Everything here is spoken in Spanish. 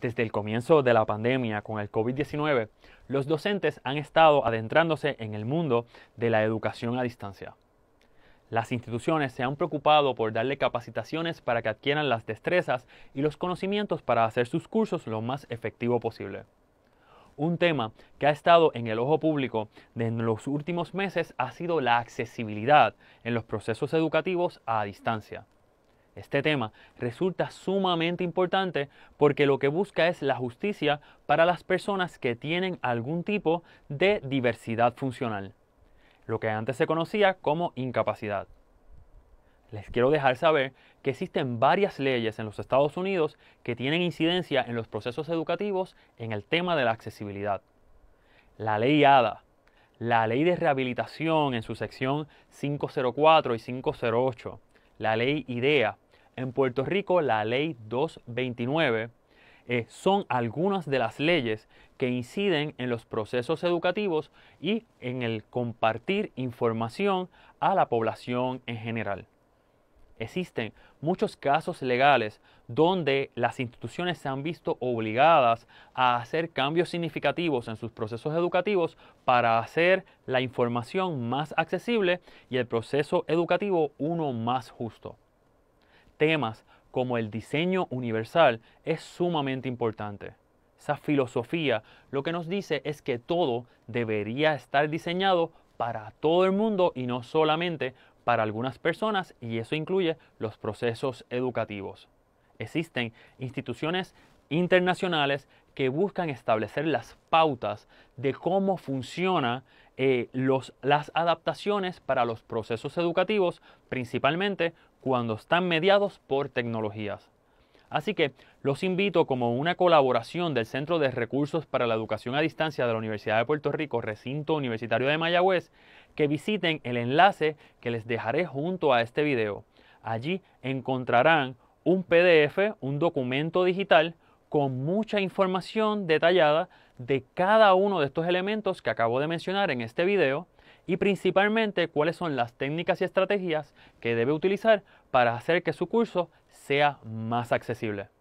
Desde el comienzo de la pandemia con el COVID-19, los docentes han estado adentrándose en el mundo de la educación a distancia. Las instituciones se han preocupado por darle capacitaciones para que adquieran las destrezas y los conocimientos para hacer sus cursos lo más efectivo posible. Un tema que ha estado en el ojo público de los últimos meses ha sido la accesibilidad en los procesos educativos a distancia. Este tema resulta sumamente importante porque lo que busca es la justicia para las personas que tienen algún tipo de diversidad funcional, lo que antes se conocía como incapacidad. Les quiero dejar saber que existen varias leyes en los Estados Unidos que tienen incidencia en los procesos educativos en el tema de la accesibilidad. La ley ADA, la ley de rehabilitación en su sección 504 y 508, la ley IDEA, en Puerto Rico la ley 229 eh, son algunas de las leyes que inciden en los procesos educativos y en el compartir información a la población en general. Existen muchos casos legales donde las instituciones se han visto obligadas a hacer cambios significativos en sus procesos educativos para hacer la información más accesible y el proceso educativo uno más justo temas como el diseño universal es sumamente importante. Esa filosofía lo que nos dice es que todo debería estar diseñado para todo el mundo y no solamente para algunas personas y eso incluye los procesos educativos. Existen instituciones internacionales que buscan establecer las pautas de cómo funcionan eh, las adaptaciones para los procesos educativos, principalmente cuando están mediados por tecnologías. Así que los invito como una colaboración del Centro de Recursos para la Educación a Distancia de la Universidad de Puerto Rico, recinto universitario de Mayagüez, que visiten el enlace que les dejaré junto a este video. Allí encontrarán un PDF, un documento digital, con mucha información detallada de cada uno de estos elementos que acabo de mencionar en este video y principalmente cuáles son las técnicas y estrategias que debe utilizar para hacer que su curso sea más accesible.